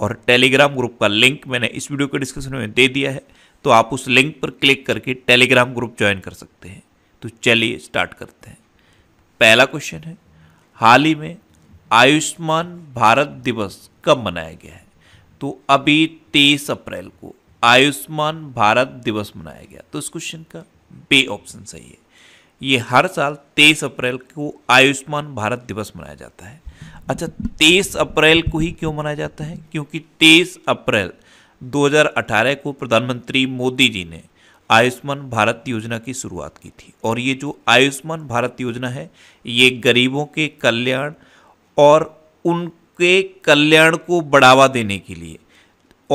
और Telegram group का link मैंने इस वीडियो के डिस्क्रिप्शन में दे दिया है तो आप उस लिंक पर क्लिक करके टेलीग्राम ग्रुप ज्वाइन कर सकते हैं तो चलिए स्टार्ट करते हैं पहला क्वेश्चन है हाल ही में आयुष्मान भारत दिवस कब मनाया गया है तो अभी तेईस अप्रैल को आयुष्मान भारत दिवस मनाया गया तो इस क्वेश्चन का बे ऑप्शन सही है ये हर साल तेईस अप्रैल को आयुष्मान भारत दिवस मनाया जाता है अच्छा तेईस अप्रैल को ही क्यों मनाया जाता है क्योंकि तेईस अप्रैल 2018 को प्रधानमंत्री मोदी जी ने आयुष्मान भारत योजना की शुरुआत की थी और ये जो आयुष्मान भारत योजना है ये गरीबों के कल्याण और उनके कल्याण को बढ़ावा देने के लिए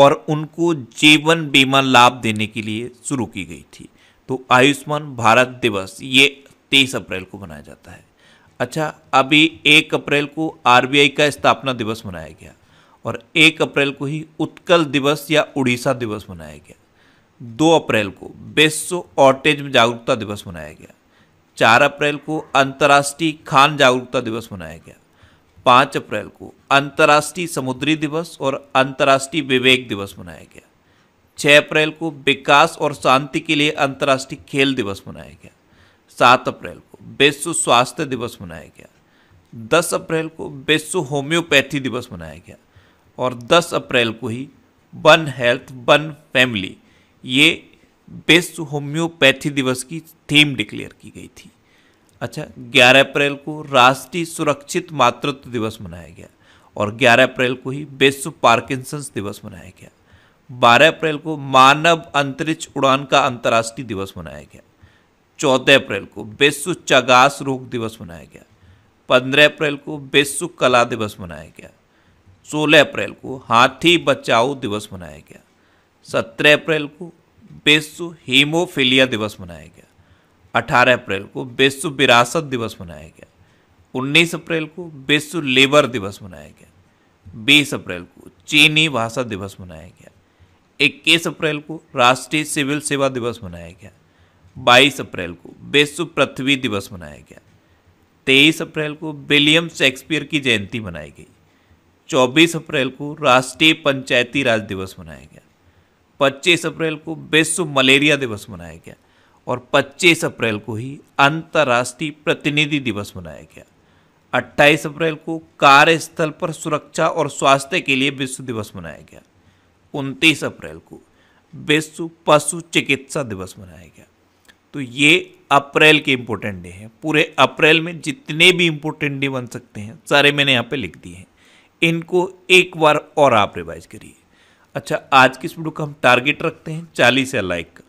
और उनको जीवन बीमा लाभ देने के लिए शुरू की गई थी तो आयुष्मान भारत दिवस ये तेईस अप्रैल को मनाया जाता है अच्छा अभी एक अप्रैल को आर का स्थापना दिवस मनाया गया और एक अप्रैल को ही उत्कल दिवस या उड़ीसा दिवस मनाया गया दो अप्रैल को विश्व ऑटिज्म जागरूकता दिवस मनाया गया चार अप्रैल को अंतर्राष्ट्रीय खान जागरूकता दिवस मनाया गया पाँच अप्रैल को अंतर्राष्ट्रीय समुद्री दिवस और अंतर्राष्ट्रीय विवेक दिवस मनाया गया 6 अप्रैल को विकास और शांति के लिए अंतर्राष्ट्रीय खेल दिवस मनाया गया 7 अप्रैल को विश्व स्वास्थ्य दिवस मनाया गया 10 अप्रैल को विश्व होम्योपैथी दिवस मनाया गया और 10 अप्रैल को ही वन हेल्थ वन फैमिली ये विश्व होम्योपैथी दिवस की थीम डिक्लेयर की गई थी अच्छा 11 अप्रैल को राष्ट्रीय सुरक्षित मातृत्व दिवस मनाया गया और 11 अप्रैल को ही विश्व पार्किंसंस दिवस मनाया गया 12 अप्रैल को मानव अंतरिक्ष उड़ान का अंतर्राष्ट्रीय दिवस मनाया गया 14 अप्रैल को विश्व चगास रोग दिवस मनाया गया 15 अप्रैल को विश्व कला दिवस मनाया गया 16 अप्रैल को हाथी बचाओ दिवस मनाया गया 17 अप्रैल को विश्व हीमोफीलिया दिवस मनाया गया 18 अप्रैल को विश्व विरासत दिवस मनाया गया 19 अप्रैल को विश्व लेबर दिवस मनाया गया 20 अप्रैल को चीनी भाषा दिवस मनाया गया 21 अप्रैल को राष्ट्रीय सिविल सेवा दिवस मनाया गया 22 अप्रैल को विश्व पृथ्वी दिवस मनाया गया 23 अप्रैल को विलियम शेक्सपियर की जयंती मनाई गई 24 अप्रैल को राष्ट्रीय पंचायती राज दिवस मनाया गया 25 अप्रैल को विश्व मलेरिया दिवस मनाया गया और 25 अप्रैल को ही अंतर्राष्ट्रीय प्रतिनिधि दिवस मनाया गया 28 अप्रैल को कार्यस्थल पर सुरक्षा और स्वास्थ्य के लिए विश्व दिवस मनाया गया उनतीस अप्रैल को विश्व पशु चिकित्सा दिवस मनाया गया तो ये अप्रैल के इम्पोर्टेंट डे हैं पूरे अप्रैल में जितने भी इम्पोर्टेंट डे बन सकते हैं सारे मैंने यहाँ पे लिख दिए हैं इनको एक बार और आप रिवाइज करिए अच्छा आज की इस वीडियो का हम टारगेट रखते हैं चालीस या लाइक का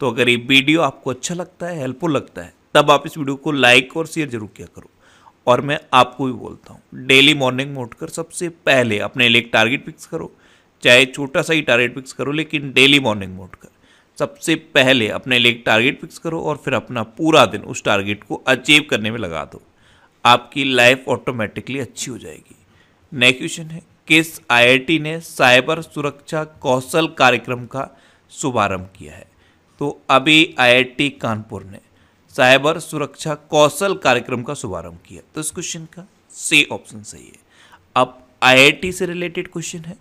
तो अगर ये वीडियो आपको अच्छा लगता है हेल्पफुल लगता है तब आप इस वीडियो को लाइक और शेयर जरूर किया करो और मैं आपको भी बोलता हूँ डेली मॉर्निंग में उठकर सबसे पहले अपने लिए एक टारगेट फिक्स करो चाहे छोटा सा ही टारगेट फिक्स करो लेकिन डेली मॉर्निंग मोड कर सबसे पहले अपने लिए टारगेट फिक्स करो और फिर अपना पूरा दिन उस टारगेट को अचीव करने में लगा दो आपकी लाइफ ऑटोमेटिकली अच्छी हो जाएगी नेक्स्ट क्वेश्चन है किस आईआईटी ने साइबर सुरक्षा कौशल कार्यक्रम का शुभारंभ किया है तो अभी आईआईटी कानपुर ने साइबर सुरक्षा कौशल कार्यक्रम का शुभारंभ किया तो इस क्वेश्चन का सी ऑप्शन सही है अब आईआईटी से रिलेटेड क्वेश्चन है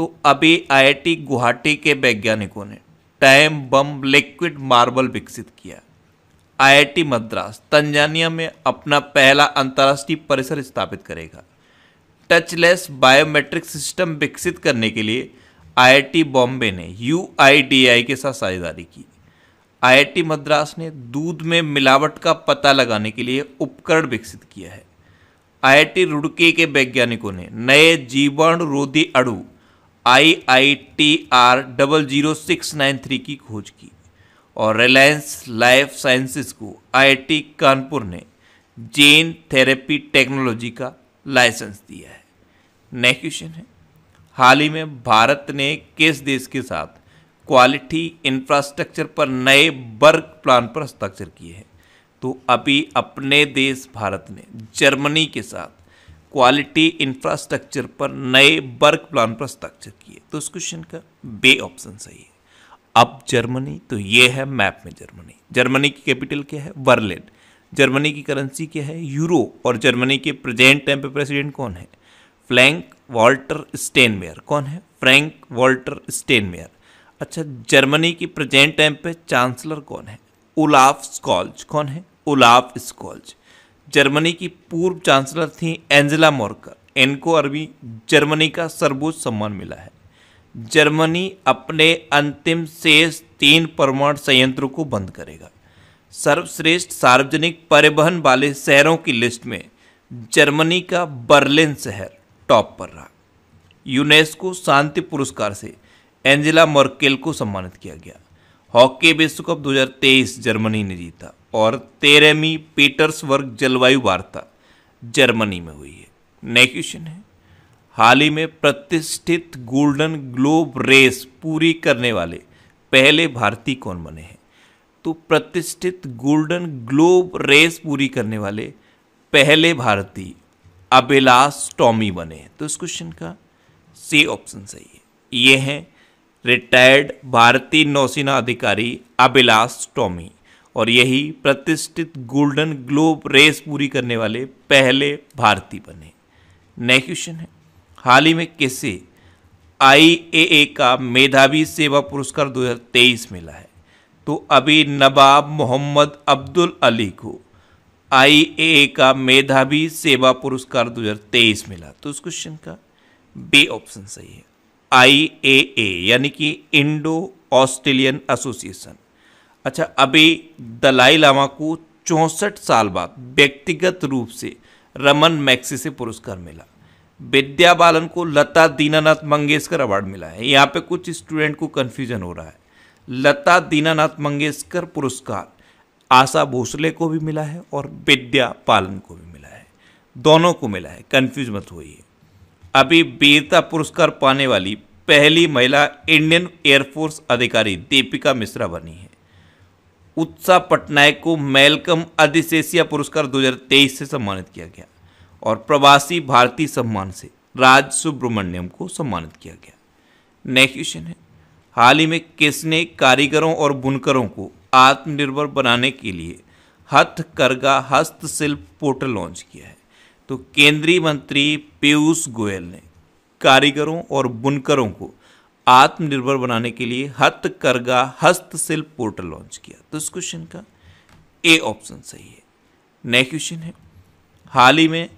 तो अभी आईआईटी गुवाहाटी के वैज्ञानिकों ने टाइम बम लिक्विड मार्बल विकसित किया आईआईटी मद्रास तंजानिया में अपना पहला अंतर्राष्ट्रीय परिसर स्थापित करेगा टचलेस बायोमेट्रिक सिस्टम विकसित करने के लिए आईआईटी बॉम्बे ने यू के साथ साझेदारी की आईआईटी मद्रास ने दूध में मिलावट का पता लगाने के लिए उपकरण विकसित किया है आईआईटी रुड़की के वैज्ञानिकों ने नए जीवाणु रोधी अड़ु I I T R double zero six nine three की खोज की और रिलायंस लाइफ साइंसेस को आईआईटी कानपुर ने जेन थेरेपी टेक्नोलॉजी का लाइसेंस दिया है नेक्स्ट क्वेश्चन है हाल ही में भारत ने किस देश के साथ क्वालिटी इंफ्रास्ट्रक्चर पर नए वर्क प्लान पर हस्ताक्षर किए हैं तो अभी अपने देश भारत ने जर्मनी के साथ क्वालिटी इंफ्रास्ट्रक्चर पर नए वर्क प्लान पर हस्ताक्षर किए तो इस क्वेश्चन का बे ऑप्शन सही है अब जर्मनी तो ये है मैप में जर्मनी जर्मनी की कैपिटल क्या है वर्लिन जर्मनी की करेंसी क्या है यूरो और जर्मनी के प्रेजेंट टाइम पे प्रेसिडेंट कौन है फ्लैंक वॉल्टर स्टेनमेयर कौन है फ्रैंक वॉल्टर स्टेनमेयर अच्छा जर्मनी की प्रेजेंट टाइम पे चांसलर कौन है उलाफ स्कॉल्ज कौन है उलाफ स्कॉल्ज जर्मनी की पूर्व चांसलर थी एंजेला मॉर्कर इनको अरबी जर्मनी का सर्वोच्च सम्मान मिला है जर्मनी अपने अंतिम शेष तीन परमाणु संयंत्रों को बंद करेगा सर्वश्रेष्ठ सार्वजनिक परिवहन वाले शहरों की लिस्ट में जर्मनी का बर्लिन शहर टॉप पर रहा यूनेस्को शांति पुरस्कार से एंजेला मर्केल को सम्मानित किया गया हॉकी विश्व कप 2023 जर्मनी ने जीता और तेरहवीं पीटर्सवर्ग जलवायु वार्ता जर्मनी में हुई है नेक्स्ट क्वेश्चन है हाल ही में प्रतिष्ठित गोल्डन ग्लोब रेस पूरी करने वाले पहले भारतीय कौन बने हैं तो प्रतिष्ठित गोल्डन ग्लोब रेस पूरी करने वाले पहले भारतीय अभिलाष टॉमी बने हैं तो इस क्वेश्चन का सी ऑप्शन सही है ये हैं रिटायर्ड भारतीय नौसेना अधिकारी अभिलाष टॉमी और यही प्रतिष्ठित गोल्डन ग्लोब रेस पूरी करने वाले पहले भारतीय बने नए क्वेश्चन है हाल ही में किसे आई का मेधावी सेवा पुरस्कार 2023 मिला है तो अभी नवाब मोहम्मद अब्दुल अली को आई का मेधावी सेवा पुरस्कार 2023 मिला तो उस क्वेश्चन का बी ऑप्शन सही है आई यानी कि इंडो ऑस्ट्रेलियन एसोसिएशन अच्छा अभी दलाई लामा को चौंसठ साल बाद व्यक्तिगत रूप से रमन मैक्सी से पुरस्कार मिला विद्या बालन को लता दीनानाथ मंगेशकर अवार्ड मिला है यहाँ पे कुछ स्टूडेंट को कन्फ्यूजन हो रहा है लता दीनानाथ मंगेशकर पुरस्कार आशा भोसले को भी मिला है और विद्या पालन को भी मिला है दोनों को मिला है कन्फ्यूज मत होइए अभी वीरता पुरस्कार पाने वाली पहली महिला इंडियन एयरफोर्स अधिकारी दीपिका मिश्रा बनी है उत्साह पटनायक को मेलकम अधिशेषिया पुरस्कार 2023 से सम्मानित किया गया और प्रवासी भारतीय सम्मान से राज सुब्रमण्यम को सम्मानित किया गया नेक्स्ट क्वेश्चन है हाल ही में किसने कारीगरों और बुनकरों को आत्मनिर्भर बनाने के लिए हथकरघा हस्तशिल्प पोर्टल लॉन्च किया है तो केंद्रीय मंत्री पीयूष गोयल ने कारीगरों और बुनकरों को आत्मनिर्भर बनाने के लिए हथकरघा हस्तशिल्प पोर्टल लॉन्च किया तो इस क्वेश्चन का ए ऑप्शन सही है नेक्स्ट क्वेश्चन है हाल ही में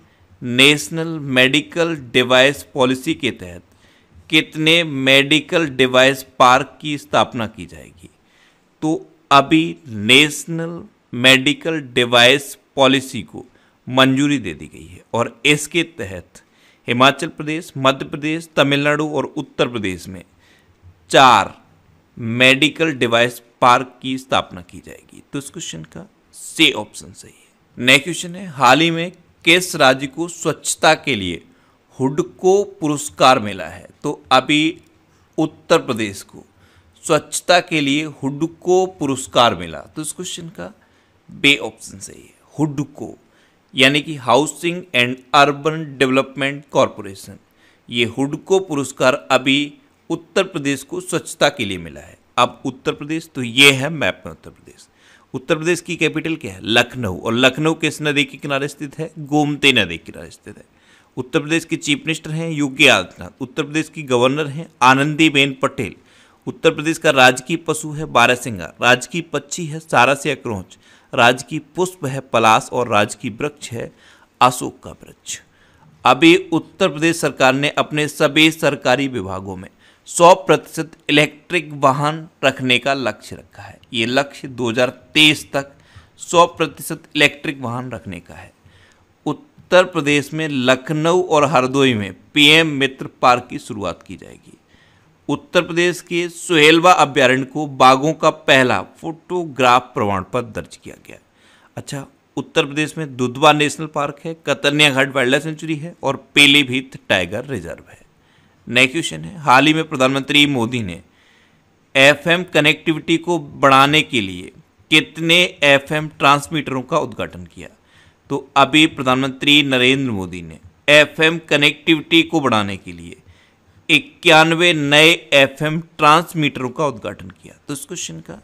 नेशनल मेडिकल डिवाइस पॉलिसी के तहत कितने मेडिकल डिवाइस पार्क की स्थापना की जाएगी तो अभी नेशनल मेडिकल डिवाइस पॉलिसी को मंजूरी दे दी गई है और इसके तहत हिमाचल प्रदेश मध्य प्रदेश तमिलनाडु और उत्तर प्रदेश में चार मेडिकल डिवाइस पार्क की स्थापना की जाएगी तो इस क्वेश्चन का से ऑप्शन सही है नेक्स्ट क्वेश्चन है हाल ही में किस राज्य को स्वच्छता के लिए हुडको पुरस्कार मिला है तो अभी उत्तर प्रदेश को स्वच्छता के लिए हुडको पुरस्कार मिला तो इस क्वेश्चन का बे ऑप्शन सही है हुडको यानी कि housing and urban development corporation ये हुडको पुरस्कार अभी उत्तर प्रदेश को स्वच्छता के लिए मिला है अब उत्तर प्रदेश तो ये है मैप में उत्तर प्रदेश उत्तर प्रदेश की कैपिटल क्या है लखनऊ और लखनऊ किस नदी के किनारे स्थित है गोमती नदी के किनारे स्थित है उत्तर प्रदेश के चीफ मिनिस्टर हैं योगी आदित्यनाथ उत्तर प्रदेश की गवर्नर हैं आनंदीबेन पटेल उत्तर प्रदेश का राजकीय पशु है बारहसिंगा राजकीय पक्षी है सारसिया क्रोच राजकीय पुष्प है पलास और राजकीय वृक्ष है अशोक का वृक्ष अभी उत्तर प्रदेश सरकार ने अपने सभी सरकारी विभागों में सौ प्रतिशत इलेक्ट्रिक वाहन रखने का लक्ष्य रखा है ये लक्ष्य 2023 तक सौ प्रतिशत इलेक्ट्रिक वाहन रखने का है उत्तर प्रदेश में लखनऊ और हरदोई में पीएम मित्र पार्क की शुरुआत की जाएगी उत्तर प्रदेश के सुहेलवा अभ्यारण्य को बाघों का पहला फोटोग्राफ प्रमाण पत्र दर्ज किया गया अच्छा उत्तर प्रदेश में दुधवा नेशनल पार्क है Katarnia Ghat wildlife sanctuary है और पीलीभीत टाइगर रिजर्व है नए क्वेश्चन है हाल ही में प्रधानमंत्री मोदी ने एफएम कनेक्टिविटी को बढ़ाने के लिए कितने एफएम ट्रांसमीटरों का उद्घाटन किया तो अभी प्रधानमंत्री नरेंद्र मोदी ने एफएम कनेक्टिविटी को बढ़ाने के लिए इक्यानवे नए एफएम ट्रांसमीटरों का उद्घाटन किया तो इस क्वेश्चन का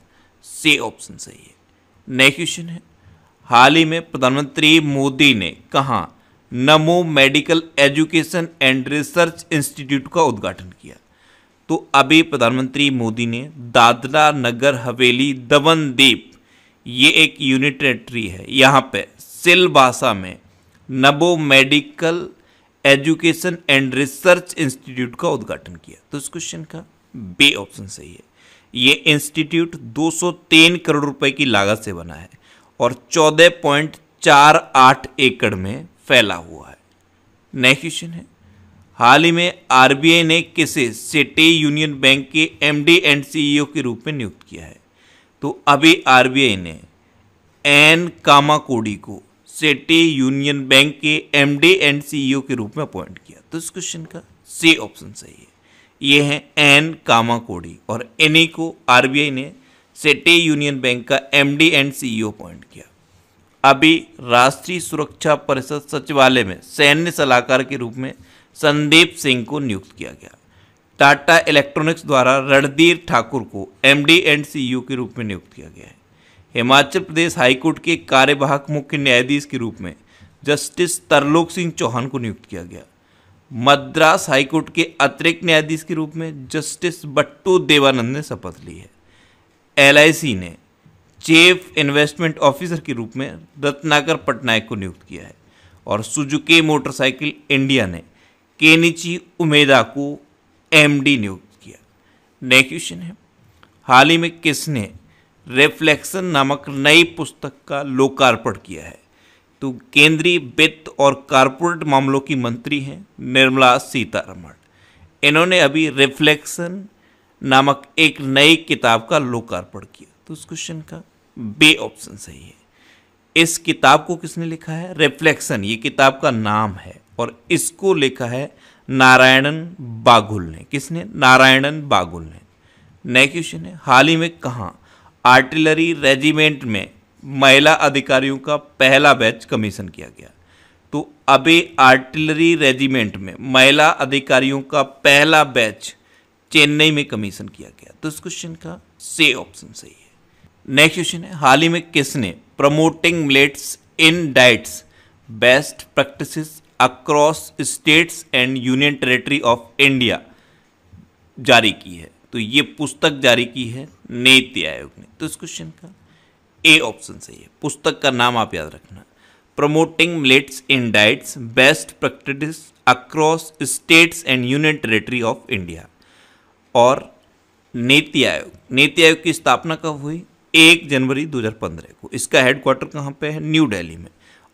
से ऑप्शन सही है नए क्वेश्चन है हाल ही में प्रधानमंत्री मोदी ने कहाँ NaMo medical education and research institute का उद्घाटन किया तो अभी प्रधानमंत्री मोदी ने दादरा नगर हवेली दमन द्वीप ये एक यूनिट टेरेटरी है यहाँ पे सिल भाषा में NaMo medical education and research institute का उद्घाटन किया तो इस क्वेश्चन का बे ऑप्शन सही है ये इंस्टीट्यूट 203 करोड़ रुपए की लागत से बना है और 14.48 एकड़ में फैला हुआ है नेक्स्ट क्वेश्चन है हाल ही में आरबीआई ने किसे सिटी यूनियन बैंक के एमडी एंड सीईओ के रूप में नियुक्त किया है तो अभी आरबीआई ने एन कामा कोडी को सिटी यूनियन बैंक के एमडी एंड सीईओ के रूप में अपॉइंट किया तो इस क्वेश्चन का सी ऑप्शन सही है ये है एन कामा कोडी और इन्हीं को आरबीआई ने सिटी यूनियन बैंक का एमडी एंड सीईओ अपॉइंट किया अभी राष्ट्रीय सुरक्षा परिषद सचिवालय में सैन्य सलाहकार के रूप में संदीप सिंह को नियुक्त किया गया टाटा इलेक्ट्रॉनिक्स द्वारा रणधीर ठाकुर को M D and CEO के रूप में नियुक्त किया गया है हिमाचल प्रदेश हाईकोर्ट के कार्यवाहक मुख्य न्यायाधीश के रूप में जस्टिस तरलोक सिंह चौहान को नियुक्त किया गया मद्रास हाईकोर्ट के अतिरिक्त न्यायाधीश के रूप में जस्टिस बट्टू देवानंद ने शपथ ली है एल ने चीफ इन्वेस्टमेंट ऑफिसर के रूप में रत्नाकर पटनायक को नियुक्त किया है और सुजुकी मोटरसाइकिल इंडिया ने केनिची उमेदा को एमडी नियुक्त किया नेक्स्ट क्वेश्चन है हाल ही में किसने रिफ्लेक्शन नामक नई पुस्तक का लोकार्पण किया है तो केंद्रीय वित्त और कारपोरेट मामलों की मंत्री हैं निर्मला सीतारमण इन्होंने अभी रिफ्लेक्शन नामक एक नई किताब का लोकार्पण किया तो उस क्वेश्चन का बे ऑप्शन सही है इस किताब को किसने लिखा है रिफ्लेक्शन ये किताब का नाम है और इसको लिखा है नारायणन बागुल ने किसने नारायणन बागुल ने नेक्स्ट क्वेश्चन है हाल ही में कहा आर्टिलरी रेजिमेंट में महिला अधिकारियों का पहला बैच कमीशन किया गया तो अबे आर्टिलरी रेजिमेंट में महिला अधिकारियों का पहला बैच चेन्नई में कमीशन किया गया तो इस क्वेश्चन का से ऑप्शन सही है नेक्स्ट क्वेश्चन है हाल ही में किसने promoting millets in diets best practices across states and union territory of India जारी की है तो ये पुस्तक जारी की है नीति आयोग ने तो इस क्वेश्चन का ए ऑप्शन सही है पुस्तक का नाम आप याद रखना promoting millets in diets best practice across states and union territory of India और नीति आयोग नीति आयोग की स्थापना कब हुई एक जनवरी 2015 को इसका हेडक्वार्टर कहाँ पे है न्यू दिल्ली में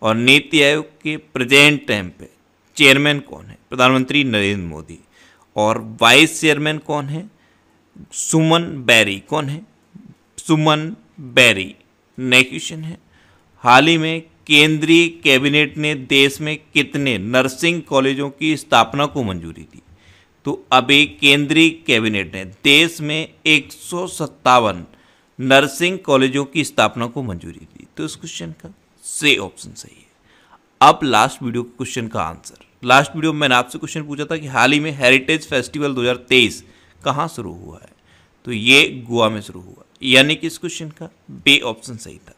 और नीति आयोग के प्रेजेंट टाइम पे चेयरमैन कौन है प्रधानमंत्री नरेंद्र मोदी और वाइस चेयरमैन कौन है सुमन बैरी कौन है सुमन बैरी नए क्वेश्चन है हाल ही में केंद्रीय कैबिनेट ने देश में कितने नर्सिंग कॉलेजों की स्थापना को मंजूरी दी तो अभी केंद्रीय कैबिनेट ने देश में एक नर्सिंग कॉलेजों की स्थापना को मंजूरी दी तो इस क्वेश्चन का से ऑप्शन सही है अब लास्ट वीडियो क्वेश्चन का आंसर लास्ट वीडियो में मैंने आपसे क्वेश्चन पूछा था कि हाल ही में हेरिटेज फेस्टिवल 2023 कहाँ शुरू हुआ है तो ये गोवा में शुरू हुआ यानी कि इस क्वेश्चन का बे ऑप्शन सही था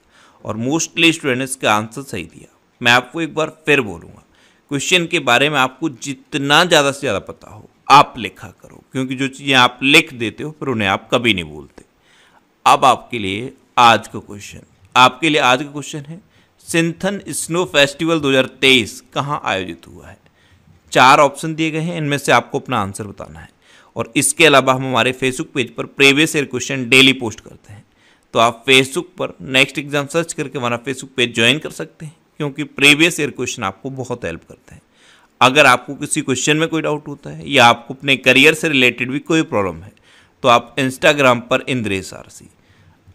और मोस्टली स्टूडेंट इसका आंसर सही दिया मैं आपको एक बार फिर बोलूँगा क्वेश्चन के बारे में आपको जितना ज़्यादा से ज़्यादा पता हो आप लिखा करो क्योंकि जो चीज़ें आप लिख देते हो फिर उन्हें आप कभी नहीं बोलते अब आपके लिए आज का क्वेश्चन आपके लिए आज का क्वेश्चन है सिंथन स्नो फेस्टिवल 2023 कहाँ आयोजित हुआ है चार ऑप्शन दिए गए हैं इनमें से आपको अपना आंसर बताना है और इसके अलावा हम हमारे फेसबुक पेज पर previous year question daily post करते हैं तो आप फेसबुक पर नेक्स्ट एग्जाम सर्च करके हमारा फेसबुक पेज ज्वाइन कर सकते हैं क्योंकि प्रीवियस ईयर क्वेश्चन आपको बहुत हेल्प करते हैं अगर आपको किसी क्वेश्चन में कोई डाउट होता है या आपको अपने करियर से रिलेटेड भी कोई प्रॉब्लम है तो आप इंस्टाग्राम पर इंद्रेश आर सी